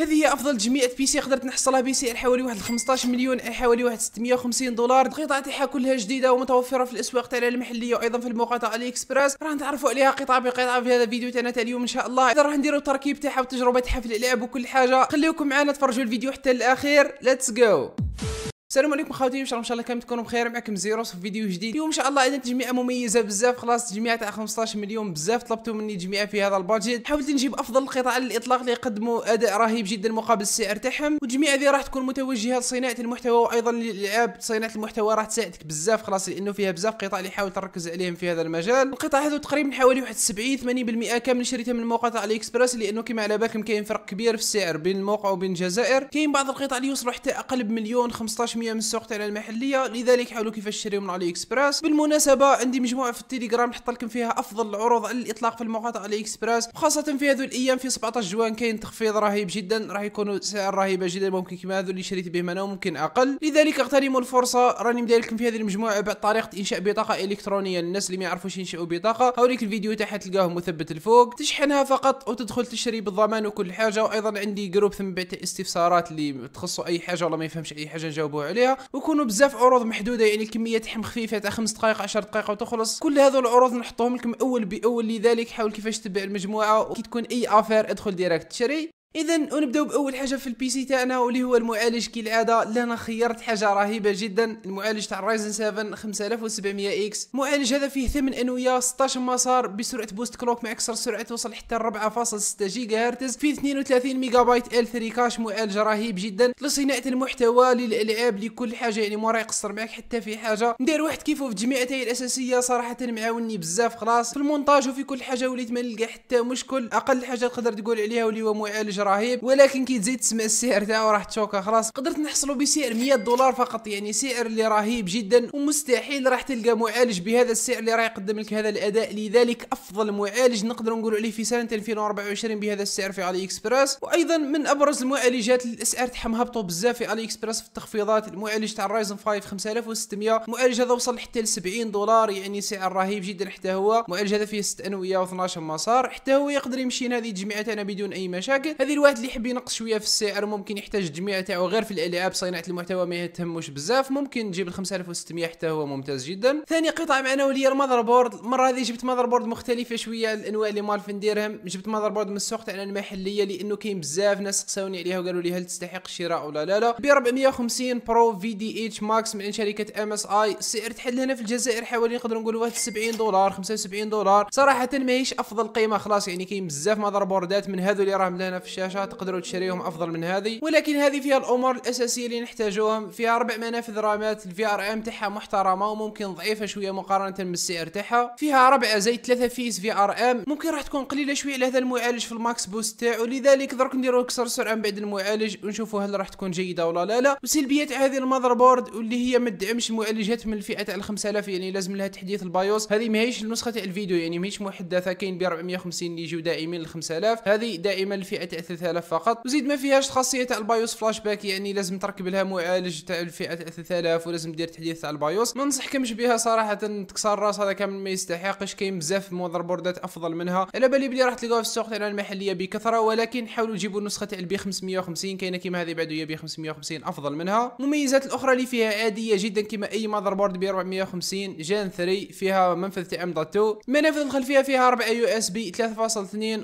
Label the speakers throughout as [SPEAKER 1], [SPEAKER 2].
[SPEAKER 1] هذه هي افضل جميع بي سي قدرت نحصلها سي حوالي واحد 15 مليون اي حوالي واحد 650 دولار تاعها كلها جديده ومتوفره في الاسواق تاعنا المحليه وايضا في الموقع تاع الي اكسبريس راح نتعرفوا عليها قطعه بقطعه في هذا الفيديو تاعنا تاع اليوم ان شاء الله اذا راح نديروا التركيب تاعها وتجربه تاعها في اللعب وكل حاجه خليكم معنا تفرجوا الفيديو حتى الاخير ليتس جو السلام عليكم خوتي ان شاء الله كامل تكونوا بخير معكم زيروس في فيديو جديد اليوم ان شاء الله اذا تجميعه مميزه بزاف خلاص تجميعه تاع 15 مليون بزاف طلبتوا مني تجميعه في هذا البادجيت حاولت نجيب افضل القطع على الاطلاق اللي يقدموا اداء رهيب جدا مقابل السعر تاعهم والتجميعه هذه راح تكون متوجهه لصناعه المحتوى وايضا للالعاب صناعه المحتوى راح تساعدك بزاف خلاص لانه فيها بزاف قطع اللي حاول تركز عليهم في هذا المجال القطع هذو تقريبا حوالي واحد 70 80% كامل شريتها من موقع تاع علي اكسبرس لانه كما على بالكم كاين فرق كبير في السعر بين الموقع وبين الجزائر كاين بعض القطع اللي يوصلوا حتى اقل بمليون 15 100% من السوق تاعنا المحليه لذلك حاولوا كيف تشريو من علي اكسبريس بالمناسبه عندي مجموعه في التليجرام نحط لكم فيها افضل العروض على الاطلاق في المقاطع علي اكسبريس وخاصه في هذو الايام في 17 جوان كاين تخفيض رهيب جدا راح يكون سعر رهيبه جدا ممكن كيما هذو اللي شريت بهم انا وممكن اقل لذلك اغتنموا الفرصه راني مدير لكم في هذه المجموعه بطريقة انشاء بطاقه الكترونيه للناس اللي ما يعرفوش ينشئوا بطاقه هوريك الفيديو تحت تلقاه مثبت الفوق تشحنها فقط وتدخل تشتري بالضمان وكل حاجه وايضا عندي جروب ثم بعت استفسارات اللي تخصوا اي حاجه ولا ما يفهمش اي حاجه نجاوبوا عليها ويكونوا بزاف عروض محدوده يعني حم خفيفه تاع 5 دقائق 10 دقائق وتخلص كل هذو العروض نحطهم لكم اول باول لذلك حاول كيفاش تبيع المجموعه وكي تكون اي افير ادخل ديريكت شري اذا ونبداو باول حاجه في البي سي تاعنا واللي هو المعالج كالعاده اللي انا خيرت حاجه رهيبه جدا المعالج تاع رايزن 7 5700 اكس معالج هذا فيه 8 انويا 16 مسار بسرعه بوست كلوك مع اكثر سرعه توصل حتى 4.6 جيجا هرتز فيه 32 ميجا بايت ال 3 كاش معالج رهيب جدا لصناعه المحتوى للالعاب لكل حاجه يعني ما راه يقصر معك حتى في حاجه ندير واحد كيفو في جميع تاعي الاساسيه صراحه معاوني بزاف خلاص في المونتاج وفي كل حاجه وليت ما نلقى حتى مشكل اقل حاجه تقدر تقول عليها واللي هو معالج رهيب ولكن كي تزيد تسمع السعر تاعه راح تشوكا خلاص قدرت نحصلوا بسعر 100 دولار فقط يعني سعر اللي رهيب جدا ومستحيل راح تلقى معالج بهذا السعر اللي راح يقدم لك هذا الاداء لذلك افضل معالج نقدر نقول عليه في سنه 2024 بهذا السعر في علي اكسبرس وايضا من ابرز المعالجات اللي الاسعار تاعهم هبطوا بزاف في علي اكسبرس في التخفيضات المعالج تاع الرايزن 5 5600 معالج هذا وصل حتى ل 70 دولار يعني سعر رهيب جدا حتى هو معالج هذا فيه 6 انويه و12 مسار حتى هو يقدر يمشي هذه الجمعيه تاعنا بدون اي مشاكل هذه الواحد اللي يحب ينقص شويه في السعر ممكن يحتاج الجميع تاعو غير في الالعاب صناعه المحتوى ما يهتموش بزاف ممكن تجيب ال 5600 حتى هو ممتاز جدا ثاني قطعه معنا وهي المذر بورد المره هذه جبت مذر بورد مختلفه شويه الانواع اللي مال فنديرهم جبت مذر بورد من السوق تاعنا المحليه لانه كاين بزاف ناس قساوني عليها وقالوا لي هل تستحق الشراء ولا لا لا ب 450 برو في دي اتش ماكس من شركه ام اس اي السعر تحل هنا في الجزائر حوالي نقدر نقولوا 70 دولار 75 دولار صراحه ماهيش افضل قيمه خلاص يعني كاين بزاف مذر بوردات من هذو اللي راهم لهنا في الشاشه تقدروا تشريهم افضل من هذه ولكن هذه فيها الامور الاساسيه اللي نحتاجوهم فيها اربع منافذ رامات الفي ار ام تاعها محترمه وممكن ضعيفه شويه مقارنه بالسعر تاعها فيها ربعة زي ثلاثه فيس في ار ام ممكن راح تكون قليله شويه على هذا المعالج في الماكس بوست تاعو لذلك درك نديرو كسر سرعه من بعد المعالج ونشوفوا هل راح تكون جيده ولا لا لا وسلبيات هذه المذر بورد واللي هي ما تدعمش المعالجات من الفئه تاع ال 5000 يعني لازم لها تحديث البايوس هذه ماهيش النسخه تاع الفيديو يعني ماهيش محدثه كاين ب 450 اللي يجيو دائما ل 5000 هذه دائما الفئه تاع 3000 فقط وزيد ما فيهاش خاصيه تاع البايوس فلاش باك يعني لازم تركب لها معالج تاع الفئه 3000 ولازم دير تحديث تاع البايوس ما ننصحكمش بها صراحه تكسر راس هذا كامل ما يستحقش كاين بزاف موذر بوردات افضل منها على بالي بلي راح تلقاوها في السوق تاعنا المحليه بكثره ولكن حاولوا تجيبوا النسخه تاع البي 550 كاينه كيما هذه بعد هي بي 550 افضل منها المميزات الاخرى اللي فيها عاديه جدا كيما اي ماذر بورد بي 450 جان 3 فيها منفذ تاع ام دوت 2 المنافذ الخلفيه فيها 4 يو اس بي 3.2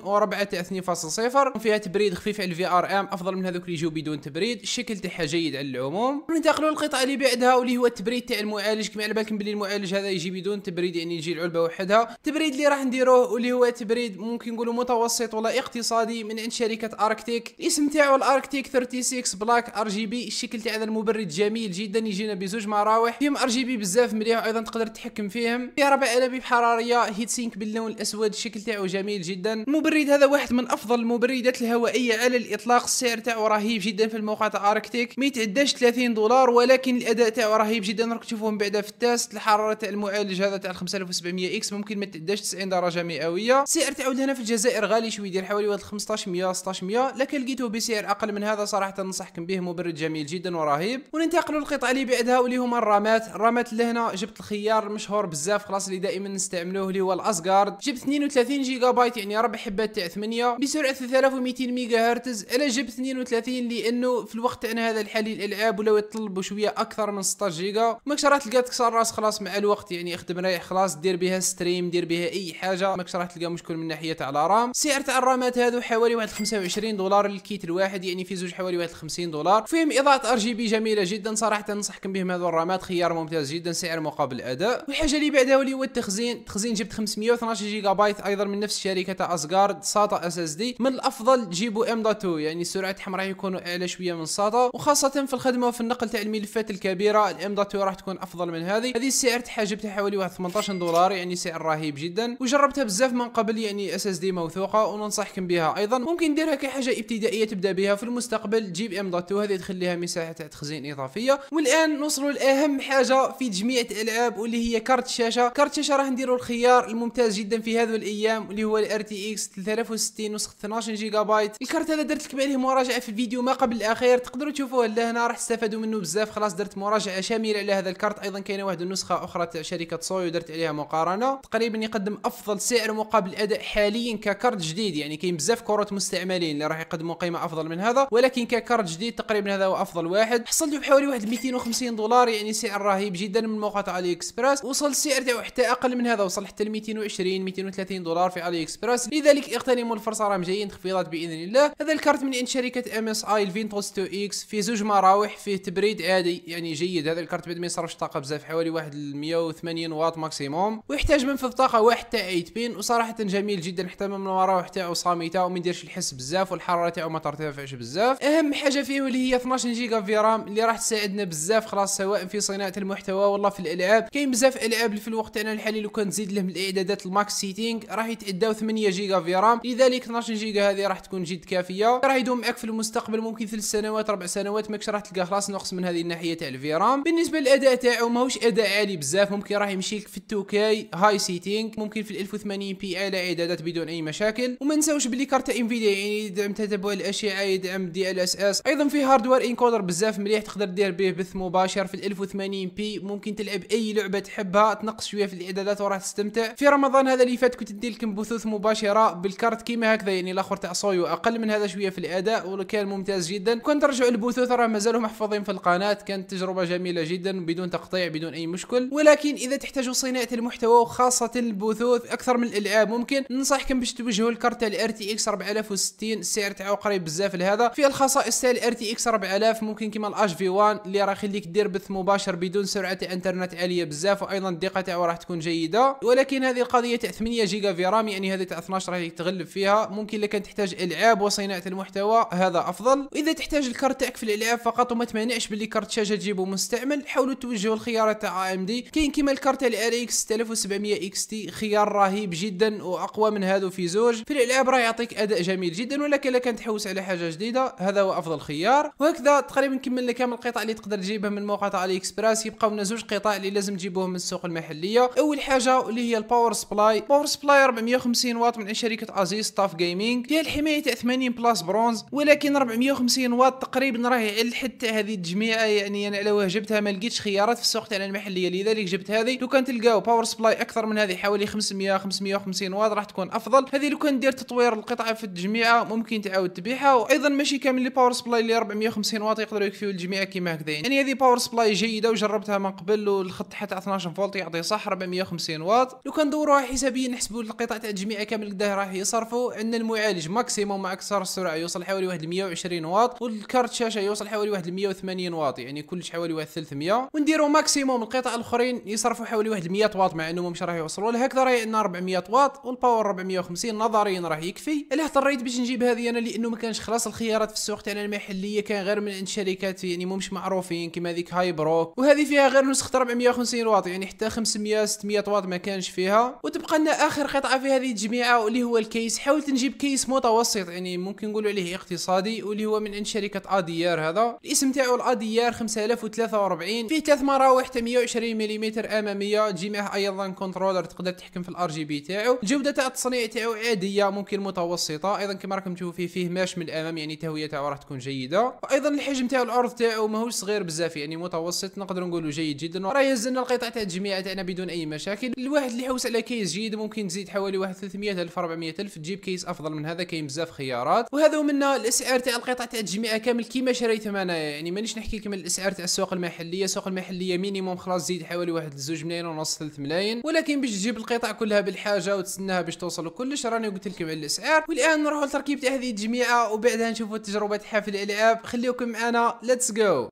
[SPEAKER 1] و4 تاع 2.0 فيها تبريد خفيف على الفي ار ام افضل من هذوك اللي يجيو بدون تبريد الشكل تاعها جيد على العموم ننتقلوا للقطعه اللي بعدها واللي هو التبريد تاع المعالج كما على بالكم بلي المعالج هذا يجي بدون تبريد يعني يجي العلبه وحدها التبريد اللي راح نديروه واللي هو تبريد ممكن نقولوا متوسط ولا اقتصادي من عند شركه اركتيك الاسم تاعو الاركتيك 36 بلاك ار جي بي الشكل تاع هذا المبرد جميل جدا يجينا بزوج مراوح فيهم ار جي بي بزاف مليح ايضا تقدر تتحكم فيهم فيه ربع انابيب حراريه هيت سينك باللون الاسود الشكل تاعو جميل جدا المبرد هذا واحد من افضل المبردات الهواء الهوائيه على الاطلاق السعر تاعو رهيب جدا في الموقع تاع اركتيك ما يتعداش 30 دولار ولكن الاداء تاعو رهيب جدا راك تشوفوه من بعد في التاست الحراره تاع المعالج هذا تاع 5700 اكس ممكن ما تعداش 90 درجه مئويه السعر تاعو هنا في الجزائر غالي شويه يدير حوالي 1500 1600 لكن لقيته بسعر اقل من هذا صراحه ننصحكم به مبرد جميل جدا ورهيب وننتقلوا للقطعه اللي بعدها واللي هما الرامات الرامات اللي هنا جبت الخيار المشهور بزاف خلاص اللي دائما نستعملوه اللي هو الاسغارد جبت 32 جيجا بايت يعني ربع حبات تاع 8 بسرعه 3200 الميجا هرتز انا جبت 32 لانه في الوقت تاعنا هذا الحالي الالعاب ولو يطلبوا شويه اكثر من 16 جيجا ماكش راح تلقى تكسر راس خلاص مع الوقت يعني اخدم رايح خلاص دير بها ستريم دير بها اي حاجه ماكش راح تلقى مشكل من ناحيه تاع الرام سعر تاع الرامات هذو حوالي واحد 25 دولار الكيت الواحد يعني في زوج حوالي واحد 50 دولار فيهم اضاءه ار جي بي جميله جدا صراحه ننصحكم بهم هذو الرامات خيار ممتاز جدا سعر مقابل اداء والحاجه اللي بعدها واللي هو التخزين التخزين جبت 512 جيجا بايت ايضا من نفس الشركه تاع اسغارد ساتا اس اس دي من الافضل يجيبوا ام داتو يعني سرعتهم راح يكونوا اعلى شويه من ساتا وخاصه في الخدمه وفي النقل تاع الملفات الكبيره الام داتو راح تكون افضل من هذه هذه السعر تاعها جبتها حوالي واحد 18 دولار يعني سعر رهيب جدا وجربتها بزاف من قبل يعني اس اس دي موثوقه وننصحكم بها ايضا ممكن ديرها كحاجه ابتدائيه تبدا بها في المستقبل جيب ام داتو هذه تخليها مساحه تاع تخزين اضافيه والان نوصلوا لاهم حاجه في تجميع الالعاب واللي هي كارت الشاشه كارت الشاشه راح نديروا الخيار الممتاز جدا في هذه الايام اللي هو الار تي اكس 3060 نسخه 12 جيجا بايت سايت الكارت هذا درت لكم عليه مراجعه في الفيديو ما قبل الاخير تقدروا تشوفوه لهنا راح تستفادوا منه بزاف خلاص درت مراجعه شامله على هذا الكارت ايضا كاينه واحد النسخه اخرى تاع شركه سويو درت عليها مقارنه تقريبا يقدم افضل سعر مقابل اداء حاليا ككارت جديد يعني كاين بزاف كروت مستعملين اللي راح يقدموا قيمه افضل من هذا ولكن ككارت جديد تقريبا هذا هو افضل واحد حصلته بحوالي واحد 250 دولار يعني سعر رهيب جدا من موقع تاع علي اكسبرس وصل السعر تاعو حتى اقل من هذا وصل حتى ل 220 230 دولار في علي اكسبرس لذلك اغتنموا الفرصه راهم جايين تخفيضات باذن باذن الله هذا الكارت من عند شركه ام اس اي الفينتوس 2 اكس في زوج مراوح فيه تبريد عادي يعني جيد هذا الكارت بعد ما يصرفش طاقه بزاف حوالي واحد 180 واط ماكسيموم ويحتاج منفذ طاقه واحد تاع 8 بين وصراحه جميل جدا حتى من المراوح تاعو صامته وما يديرش الحس بزاف والحراره تاعو ما ترتفعش بزاف اهم حاجه فيه اللي هي 12 جيجا في رام اللي راح تساعدنا بزاف خلاص سواء في صناعه المحتوى ولا في الالعاب كاين بزاف العاب في الوقت تاعنا الحالي لو كان تزيد لهم الاعدادات الماكس سيتينغ راح يتعداو 8 جيجا في رام لذلك 12 جيجا هذه راح تكون تكون جد كافيه راه يدوم معك في المستقبل ممكن ثلاث سنوات اربع سنوات ماكش راح تلقاه خلاص نقص من هذه الناحيه تاع الفيرام بالنسبه للاداء تاعو ماهوش اداء عالي بزاف ممكن راح يمشي في التوكاي هاي سيتينغ ممكن في ال 1080 بي على اعدادات بدون اي مشاكل وما نساوش بلي كارت انفيديا يعني يدعم تتبع الاشعه يدعم دي ال اس اس ايضا في هاردوير انكودر بزاف مليح تقدر دير به بث مباشر في ال 1080 بي ممكن تلعب اي لعبه تحبها تنقص شويه في الاعدادات وراح تستمتع في رمضان هذا اللي فات كنت ندير لكم بثوث مباشره بالكارت كيما هكذا يعني الاخر تاع صويو اقل من هذا شويه في الاداء وكان ممتاز جدا كنت نرجعوا للبثوث راه مازالوا محفوظين في القناه كانت تجربه جميله جدا بدون تقطيع بدون اي مشكل ولكن اذا تحتاجوا صناعه المحتوى وخاصه البثوث اكثر من الالعاب ممكن ننصحكم باش توجهوا الكارت تاع الار تي اكس 4060 السعر تاعو قريب بزاف لهذا في الخصائص تاع الار تي اكس 4000 ممكن كيما الاش في 1 اللي راه يخليك دير بث مباشر بدون سرعه انترنت عاليه بزاف وايضا الدقه تاعو راح تكون جيده ولكن هذه القضيه تاع 8 جيجا في رام يعني هذه تاع 12 راح تغلب فيها ممكن لك تحتاج العاب الالعاب وصناعه المحتوى هذا افضل واذا تحتاج الكارت تاعك في الالعاب فقط وما تمانعش باللي كارت شاشه تجيبه مستعمل حاولوا توجهوا الخيارات تاع ام دي كاين كيما الكارت تاع ار اكس 6700 اكس تي خيار رهيب جدا واقوى من هذا في زوج في الالعاب راه يعطيك اداء جميل جدا ولكن الا كان تحوس على حاجه جديده هذا هو افضل خيار وهكذا تقريبا كملنا كامل القطع اللي تقدر تجيبها من موقع تاع علي اكسبريس يبقاو لنا زوج قطع اللي لازم تجيبوهم من السوق المحليه اول حاجه اللي هي الباور سبلاي باور سبلاي 450 واط من شركه ازيس طاف جيمنج فيها الحمايه 80 بلاس برونز ولكن 450 واط تقريبا راهي حتى هذه التجميعه يعني انا على واه جبتها ما لقيتش خيارات في السوق تاعنا المحليه لذلك جبت هذه لو كان تلقاو باور سبلاي اكثر من هذه حوالي 500 550 واط راح تكون افضل هذه لو كان دير تطوير القطعه في التجميعه ممكن تعاود تبيعها وايضا ماشي كامل لي باور سبلاي اللي 450 واط يقدروا يكفيو الجميع كيما هكذا يعني هذه باور سبلاي جيده وجربتها من قبل والخط حتى 12 فولت يعطي صح 450 واط لو كان دوروها حسابيا نحسبوا القطع تاع الجميع كامل قداه راح يصرفوا عندنا المعالج ماكسيموم مع اكثر السرعه يوصل حوالي واحد 120 واط والكارت شاشه يوصل حوالي واحد 180 واط يعني كلش حوالي واحد 300 ونديروا ماكسيموم القطع الاخرين يصرفوا حوالي واحد 100 واط مع انهم مش راح يوصلوا لها راهي عندنا 400 واط والباور 450 نظريا راه يكفي الا اضطريت باش نجيب هذه انا لانه ما كانش خلاص الخيارات في السوق تاعنا المحليه كان غير من عند شركات يعني مش معروفين كيما هذيك هايبروك وهذه فيها غير نسخه 450 واط يعني حتى 500 600 واط ما كانش فيها وتبقى لنا اخر قطعه في هذه التجميعه واللي هو الكيس حاولت نجيب كيس متوسط يعني ممكن نقولوا عليه اقتصادي واللي هو من عند شركه اديار هذا الاسم تاعو الاديار 5043 فيه ثلاث مراوح حتى 120 ملم اماميه تجي معاه ايضا كنترولر تقدر تحكم في الار جي بي تاعو الجوده تاع التصنيع تاعو عاديه ممكن متوسطه ايضا كما راكم تشوفوا فيه فيه ماش من الامام يعني التهويه تاعو راح تكون جيده وايضا الحجم تاعو العرض تاعو ماهوش صغير بزاف يعني متوسط نقدر نقولوا جيد جدا راه يزلنا القطع تاع الجميع تاعنا بدون اي مشاكل الواحد اللي حوس على كيس جيد ممكن تزيد حوالي واحد 300 الف 400 الف تجيب كيس افضل من هذا كاين بزاف خير الخيارات وهذا منا الاسعار تاع القطع تاع التجميعه كامل كيما شريتهم انا يعني مانيش نحكي لكم الاسعار تاع السوق المحليه السوق المحليه مينيموم خلاص زيد حوالي واحد 2 ملايين ونص 3 ملايين ولكن باش تجيب القطع كلها بالحاجه وتستناها باش توصل وكلش راني قلت لكم على الاسعار والان نروحوا لتركيب تاع هذه التجميعه وبعدها نشوفوا تجربه حفل الالعاب خليكم معنا ليتس جو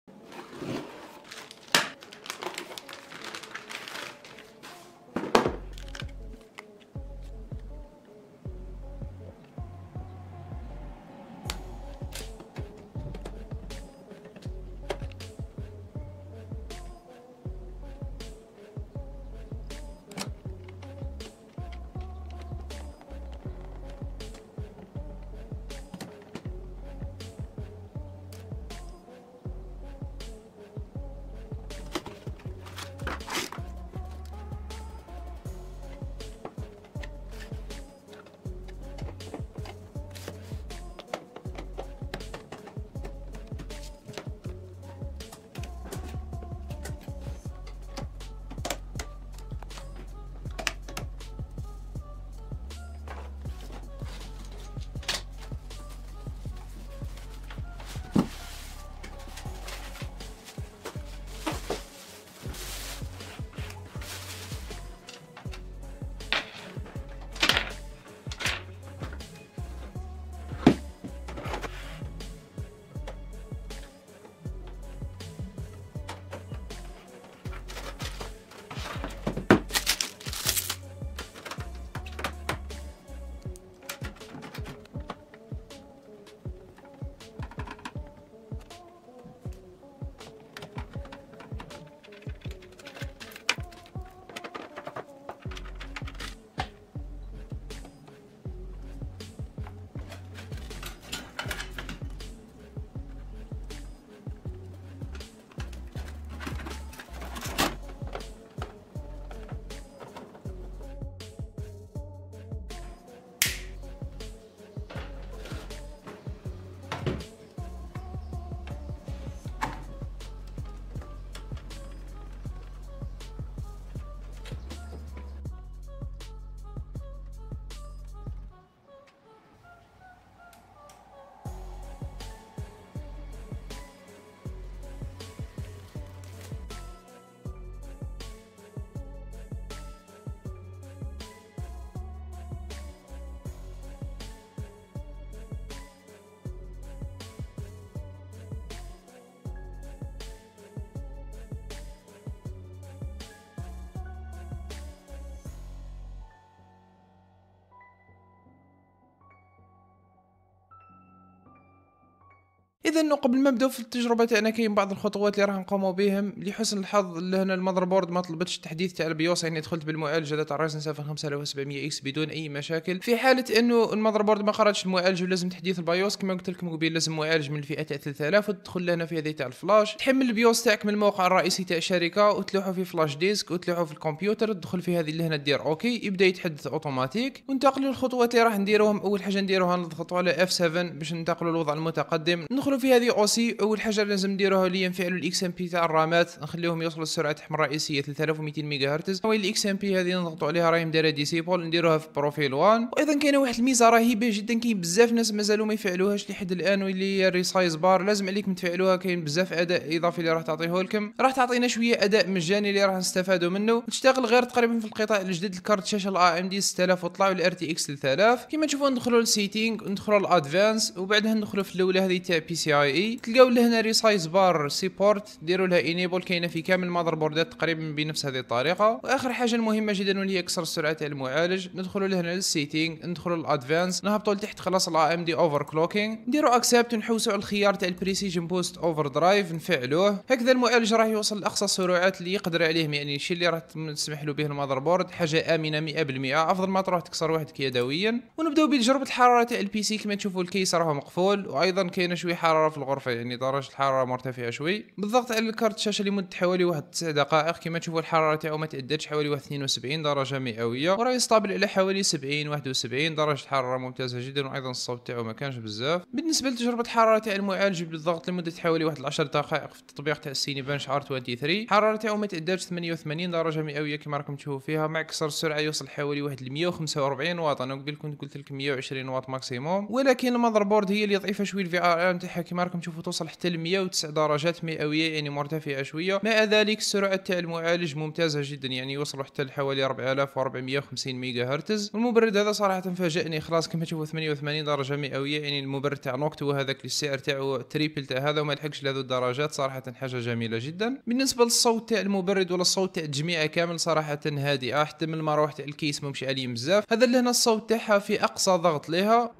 [SPEAKER 1] اذا قبل ما نبداو في التجربه تاعنا كاين بعض الخطوات اللي راح نقوموا بهم لحسن الحظ لهنا المذر بورد ما طلبتش التحديث تاع البيوس يعني دخلت بالمعالجه تاع رايزن 7 5700 اكس بدون اي مشاكل في حاله انه المذر بورد ما قراتش المعالج ولازم تحديث البيوس كما قلت لكم قبيل لازم معالج من الفئه تاع 3000 وتدخل لهنا في هذه تاع الفلاش تحمل البيوس تاعك من الموقع الرئيسي تاع الشركه وتلوحه في فلاش ديسك وتلوحه في الكمبيوتر تدخل في هذه لهنا دير اوكي يبدا يتحدث اوتوماتيك وننتقلوا للخطوات اللي راح نديروهم اول حاجه نديروها نضغطوا على اف 7 باش ننتقلوا للوضع المتقدم شوف في هذه اوسي اول حاجه لازم نديروها اللي نفعلوا الاكس ام بي تاع الرامات نخليهم يوصلوا لسرعه تحمل الرئيسيه 3200 ميجا هرتز و الاكس ام بي هذه نضغطوا عليها راهي مدايره ديسيبل نديروها في بروفيل 1 وايضا كاينه واحد الميزه رهيبه جدا كاين بزاف ناس مازالوا ما يفعلوهاش لحد الان واللي هي الريسايز بار لازم عليكم تفعلوها كاين بزاف اداء اضافي اللي راح تعطيه لكم راح تعطينا شويه اداء مجاني اللي راح نستفادوا منه تشتغل غير تقريبا في القطاع الجديد الكارت شاشه الاي ام دي 6000 والار تي اكس 3000 كما تشوفوا ندخلوا للسيتينغ ندخلوا للادفانس وبعدها ندخلوا في الاولى هذه تاع بي سي اي اي تلقاو لهنا ريسايز بار سيبورت ديروا لها انيبل كاينه في كامل المذر بوردات تقريبا بنفس هذه الطريقه واخر حاجه المهمه جدا واللي هي كسر السرعه تاع المعالج ندخلوا لهنا للسيتينغ ندخلوا للادفانس نهبطوا لتحت خلاص الا ام دي اوفر كلوكينغ نديروا اكسبت ونحوسوا على الخيار تاع البريسيجن بوست اوفر درايف نفعلوه هكذا المعالج راه يوصل لاقصى السرعات اللي يقدر عليهم يعني الشيء اللي راه تسمح له به المادر بورد حاجه امنه 100% افضل ما تروح تكسر واحد يدويا ونبداو بتجربه الحراره تاع البي سي كما تشوفوا الكيس راه مقفول وايضا كاينه شويه الحراره في الغرفه يعني درجه الحراره مرتفعه شوي بالضغط على الكارت الشاشه لمده حوالي واحد 9 دقائق كما تشوفوا الحراره تاعو ما تقدرش حوالي واحد 72 درجه مئويه وراه يستابل الى حوالي 70 71 درجه الحراره ممتازه جدا وايضا الصوت تاعو ما كانش بزاف بالنسبه لتجربه الحراره تاع المعالج بالضغط لمده حوالي واحد 10 دقائق في التطبيق تاع السيني بنش ار 23 الحراره تاعو ما تقدرش 88 درجه مئويه كما راكم تشوفوا فيها مع كسر السرعه يوصل حوالي واحد 145 واط انا قبل كنت قلت لك 120 واط ماكسيموم ولكن المذر بورد هي اللي ضعيفه شوي الفي ار ام تاعها المساحه كما راكم تشوفوا توصل حتى ل 109 درجات مئويه يعني مرتفعه شويه مع ذلك السرعه تاع المعالج ممتازه جدا يعني يوصلوا حتى لحوالي 4450 ميجا هرتز المبرد هذا صراحه فاجئني خلاص كما تشوفوا 88 درجه مئويه يعني المبرد تاع نوكتو هذاك السعر تاعو تريبل تاع هذا وما لحقش لهذو الدرجات صراحه حاجه جميله جدا بالنسبه للصوت تاع المبرد ولا الصوت تاع التجميعه كامل صراحه هادئه حتى من المراوح تاع الكيس ممشي عليه بزاف هذا اللي هنا الصوت تاعها في اقصى ضغط لها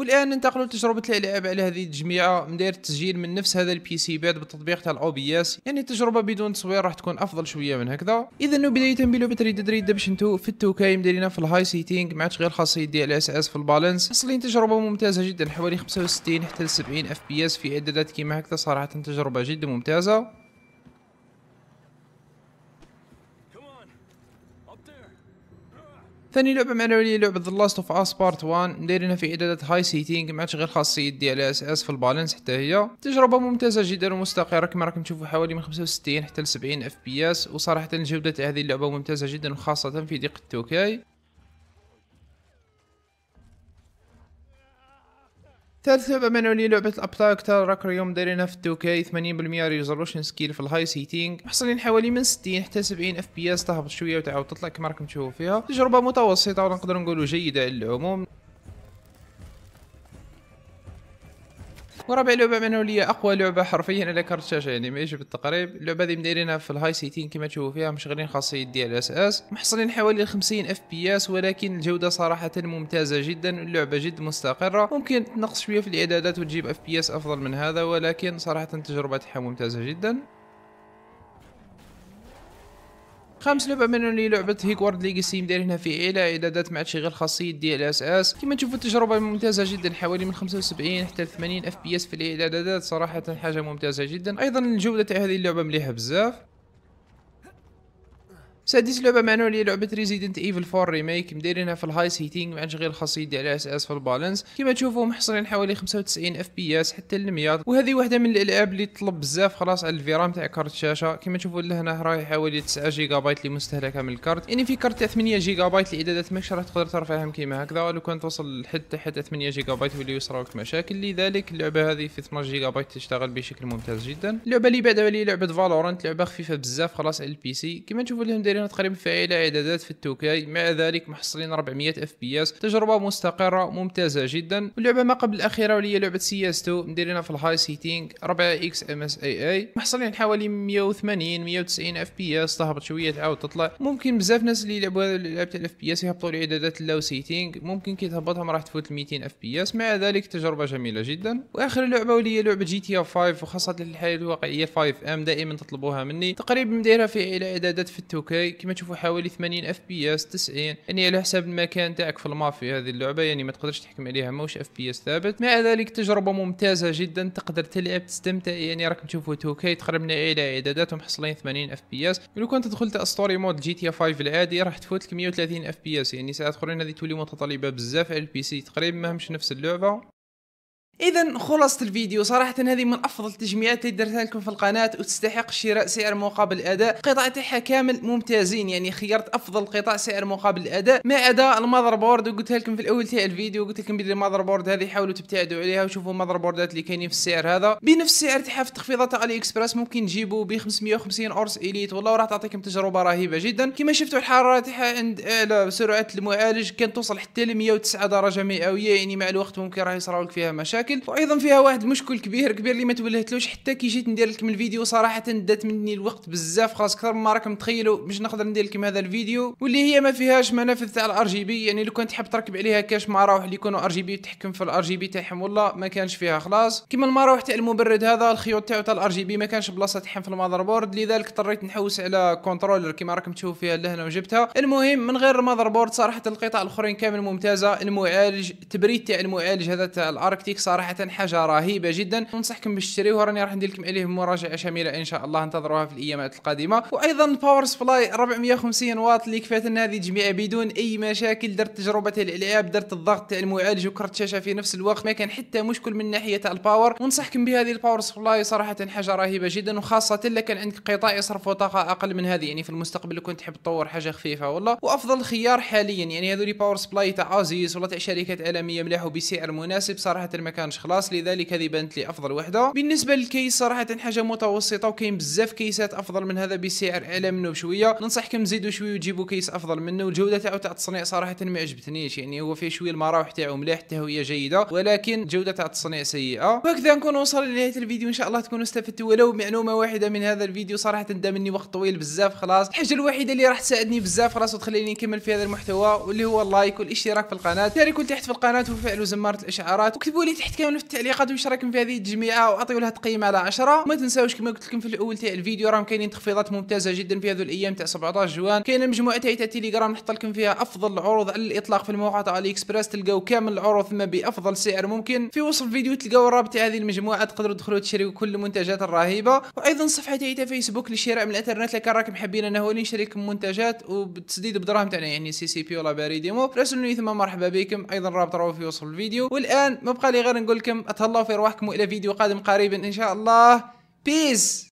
[SPEAKER 1] والان ننتقلوا لتجربه الالعاب على هذه التجميعه داير التسجيل من نفس هذا البي سي باد بالتطبيق تاع الاو بي اس يعني التجربه بدون تصوير راح تكون افضل شويه من هكذا اذا بدايه بلعبه ريد دريد باش نتو في التوكاي مديرينا في الهاي سيتينغ مع تشغيل خاصيه ديال الاس اس اس في البالانس حصلين تجربه ممتازه جدا حوالي 65 حتى 70 اف بي اس في اعدادات كيما هكذا صراحه تجربه جدا ممتازه ثاني لعبة معنوية لعبة ذا لاست اوف اس بارت 1 مدايرينها في اعدادات هاي سيتينج مع غير خاصية دي على اس اس في البالانس حتى هي تجربة ممتازة جدا ومستقرة كما راكم تشوفوا حوالي من 65 حتى ل 70 اف بي اس وصراحة جودة هذه اللعبة ممتازة جدا وخاصة في دقه التوكاي ثالث لعبة من منولي لعبة الأبطال كتار راكر اليوم دايرينها في 2K 80% ريزولوشن سكيل في الهاي سيتينج محصلين حوالي من 60 حتى 70 اف بي اس تهبط شوية وتعاود تطلع كما راكم تشوفوا فيها تجربة متوسطة ونقدر نقولوا جيدة على العموم ورابع لعبه مانوليه اقوى لعبه حرفيا على كارت الشاشه يعني ماشي بالتقريب اللعبه هذه مدايرينها في الهاي سيتين كما تشوفوا فيها مشغلين خاصيه دي ال اس اس محصلين حوالي 50 اف بي اس ولكن الجوده صراحه ممتازه جدا اللعبه جد مستقره ممكن تنقص شويه في الاعدادات وتجيب اف بي اس افضل من هذا ولكن صراحه تجربتها ممتازه جدا خامس لعبه من اللي لعبه هيك وورد ليجاسي هنا في عيله اعدادات مع شغل خاصيه دي ال اس اس كما تشوفوا التجربه ممتازه جدا حوالي من 75 حتى 80 اف بي اس في الاعدادات صراحه حاجه ممتازه جدا ايضا الجوده تاع هذه اللعبه مليحه بزاف سادس لعبة معنا هي لعبة ريزيدنت ايفل 4 ريميك مديرينها في الهاي سيتينغ معناش غير خاصية يدي اس اس في البالانس كما تشوفوا محصلين حوالي 95 اف بي اس حتى ل 100 وهذه واحدة من الالعاب اللي تطلب بزاف خلاص على الفيرام تاع كارت الشاشة كما تشوفوا لهنا راهي حوالي 9 جيجا بايت لمستهلكه من الكارت يعني في كارت تاع 8 جيجا بايت الاعدادات ماكش راح تقدر ترفعهم كيما هكذا لو كان توصل لحد حتى 8 جيجا بايت يولي يصراوك مشاكل لذلك اللعبة هذه في 12 جيجا بايت تشتغل بشكل ممتاز جدا اللعبة اللي بعدها هي لعبة فالورانت لعبة خفيفة بزاف خلاص على البي سي كما تشوفوا لهم دايرين حاليا تقريبا فاعلة إعدادات في التوكاي مع ذلك محصلين 400 اف بي اس تجربة مستقرة ممتازة جدا واللعبة ما قبل الأخيرة واللي هي لعبة سي اس 2 في الهاي سيتينغ 4 اكس ام اس اي اي محصلين حوالي 180 190 اف بي اس تهبط شوية تعاود تطلع ممكن بزاف ناس اللي يلعبوا هذا اللعب الاف بي اس يهبطوا الإعدادات اللاو سيتينغ ممكن كي تهبطهم راح تفوت 200 اف بي اس مع ذلك تجربة جميلة جدا وآخر لعبة واللي هي لعبة جي تي 5 إيه وخاصة للحياة الواقعية 5 ام دائما تطلبوها مني تقريبا مديرها في إعدادات في التوكاي كما تشوفوا حوالي 80 اف بي اس 90 يعني على حسب المكان تاعك في الماب في هذه اللعبه يعني ما تقدرش تحكم عليها ماهوش اف بي اس ثابت مع ذلك تجربه ممتازه جدا تقدر تلعب تستمتع يعني راكم تشوفوا 2 كي تقربنا الى اعدادات ومحصلين 80 اف بي اس ولو كنت دخلت ستوري مود جي تي 5 العادي راح تفوت لك 130 اف بي اس يعني ساعات اخرين هذه تولي متطلبه بزاف على البي سي تقريبا ماهمش نفس اللعبه اذا خلاصه الفيديو صراحه هذه من افضل التجميعات اللي درتها لكم في القناه وتستحق شراء سعر مقابل الاداء قطع تاعها كامل ممتازين يعني خيرت افضل قطع سعر مقابل الاداء ما عدا المذر بورد وقلتها لكم في الاول تاع الفيديو قلت لكم بلي المذر بورد هذه حاولوا تبتعدوا عليها وشوفوا المذر بوردات اللي كاينين في السعر هذا بنفس سعر تاعها في التخفيضات علي اكسبرس ممكن تجيبوا ب 550 اورس اليت والله راح تعطيكم تجربه رهيبه جدا كما شفتوا الحراره تاعها عند اعلى سرعه المعالج كانت توصل حتى ل 109 درجه مئويه يعني مع الوقت ممكن راح يصراولك فيها مشاكل مشاكل وايضا فيها واحد المشكل كبير كبير اللي ما تولهتلوش حتى كي جيت ندير لكم الفيديو صراحه دات مني الوقت بزاف خلاص اكثر ما راكم تخيلوا باش نقدر ندير لكم هذا الفيديو واللي هي ما فيهاش منافذ تاع الار جي بي يعني لو كان تحب تركب عليها كاش مراوح اللي يكونوا ار جي بي تحكم في الار جي بي تاعهم والله ما كانش فيها خلاص كيما المراوح تاع المبرد هذا الخيوط تاعو تاع الار جي بي ما كانش بلاصه تحكم في المذر بورد لذلك اضطريت نحوس على كونترولر كيما راكم تشوفوا فيها لهنا وجبتها المهم من غير المذر بورد صراحه القطع الاخرين كامل ممتازه المعالج تبريد تاع المعالج هذا تاع الاركتيك صراحه حاجه رهيبه جدا ننصحكم بالشريوها راني راح ندير لكم عليه مراجعه شامله ان شاء الله انتظروها في الايامات القادمه وايضا باور سبلاي 450 واط اللي كفاتنا هذه جميع بدون اي مشاكل درت تجربه الالعاب درت الضغط تاع المعالج وكرت شاشه في نفس الوقت ما كان حتى مشكل من ناحيه تاع الباور ونصحكم بهذه الباور سبلاي صراحه حاجه رهيبه جدا وخاصه لو كان عندك قطاع يصرفوا طاقه اقل من هذه يعني في المستقبل لو كنت تحب تطور حاجه خفيفه والله وافضل خيار حاليا يعني هذو لي باور سبلاي تاع ازيس ولا تاع شركات عالميه ملاح وبسعر مناسب صراحه ما كانش خلاص لذلك هذه بانت لي افضل وحده بالنسبه للكيس صراحه حاجه متوسطه وكاين بزاف كيسات افضل من هذا بسعر اعلى منه بشويه ننصحكم تزيدوا شويه وتجيبوا كيس افضل منه والجوده تاعو تاع التصنيع صراحه ما عجبتنيش يعني هو فيه شويه المراوح تاعو مليح حتى هي جيده ولكن الجوده تاع التصنيع سيئه وهكذا نكون وصلنا لنهايه الفيديو ان شاء الله تكونوا استفدتوا ولو معلومه واحده من هذا الفيديو صراحه دا مني وقت طويل بزاف خلاص الحاجه الوحيده اللي راح تساعدني بزاف خلاص وتخليني نكمل في هذا المحتوى واللي هو اللايك والاشتراك في القناه شاركوا تحت في القناه وفعلوا زماره الاشعارات وكتبوا لي تحت تحكيونا في التعليقات واش راكم في هذه التجميعه واعطيو لها تقييم على 10 وما تنساوش كما قلت لكم في الاول تاع الفيديو راهم كاينين تخفيضات ممتازه جدا في هذو الايام تاع 17 جوان كاينه مجموعه تاع التليجرام نحط لكم فيها افضل العروض على الاطلاق في المواقع تاع الي اكسبريس تلقاو كامل العروض ثم بافضل سعر ممكن في وصف الفيديو تلقاو الرابط تاع هذه المجموعه تقدروا تدخلوا تشريوا كل المنتجات الرهيبه وايضا صفحه تاع فيسبوك لشراء من الانترنت لكن راكم حابين انه هو اللي نشري منتجات وبتسديد بدراهم تاعنا يعني سي سي بي ولا باري ديمو راسلوني ثم مرحبا بكم ايضا الرابط راهو في وصف الفيديو والان ما بقى لي غير نقول لكم اتهلاو في ارواحكم والى فيديو قادم قريبا ان شاء الله بيس